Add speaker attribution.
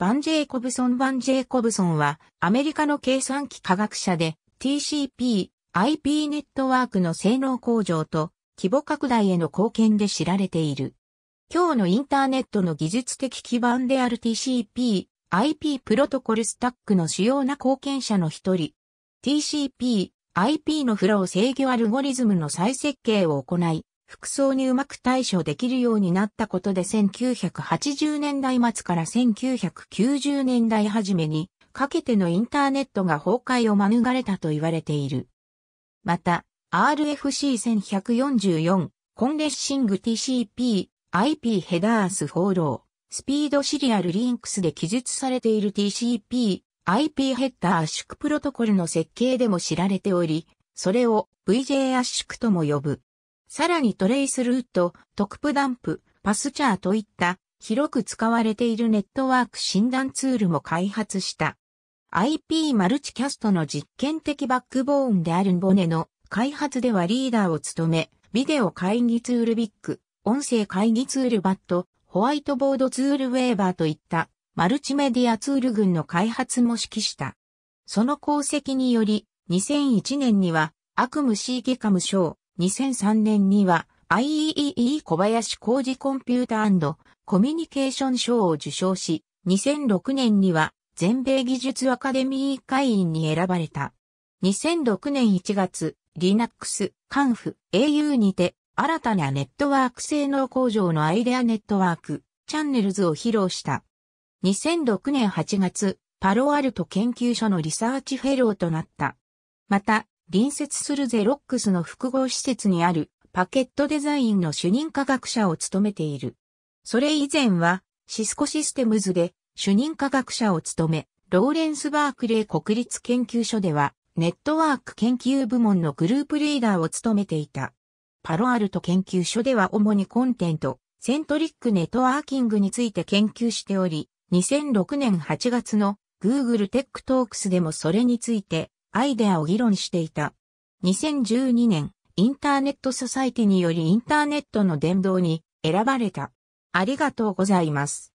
Speaker 1: バン・ジェイコブソン・バン・ジェイコブソンは、アメリカの計算機科学者で、TCP、IP ネットワークの性能向上と、規模拡大への貢献で知られている。今日のインターネットの技術的基盤である TCP、IP プロトコルスタックの主要な貢献者の一人。TCP、IP のフロー制御アルゴリズムの再設計を行い、服装にうまく対処できるようになったことで1980年代末から1990年代初めにかけてのインターネットが崩壊を免れたと言われている。また、RFC1144、コンレッシング TCP、IP ヘダース放浪、スピードシリアルリンクスで記述されている TCP、IP ヘッダー圧縮プロトコルの設計でも知られており、それを VJ 圧縮とも呼ぶ。さらにトレイスルート、トクプダンプ、パスチャーといった広く使われているネットワーク診断ツールも開発した。IP マルチキャストの実験的バックボーンであるボネの開発ではリーダーを務め、ビデオ会議ツールビッグ、音声会議ツールバット、ホワイトボードツールウェーバーといったマルチメディアツール群の開発も指揮した。その功績により、2001年には悪夢ーゲカム賞、2003年には IEEE 小林工事コンピューターコミュニケーション賞を受賞し、2006年には全米技術アカデミー会員に選ばれた。2006年1月、Linux、カンフ、au にて、新たなネットワーク性能向上のアイデアネットワーク、チャンネルズを披露した。2006年8月、パロアルト研究所のリサーチフェローとなった。また、隣接するゼロックスの複合施設にあるパケットデザインの主任科学者を務めている。それ以前はシスコシステムズで主任科学者を務め、ローレンス・バークレー国立研究所ではネットワーク研究部門のグループリーダーを務めていた。パロアルト研究所では主にコンテント、セントリックネットワーキングについて研究しており、2006年8月の Google Tech Talks でもそれについてアイデアを議論していた。2012年、インターネットソサイティによりインターネットの伝道に選ばれた。ありがとうございます。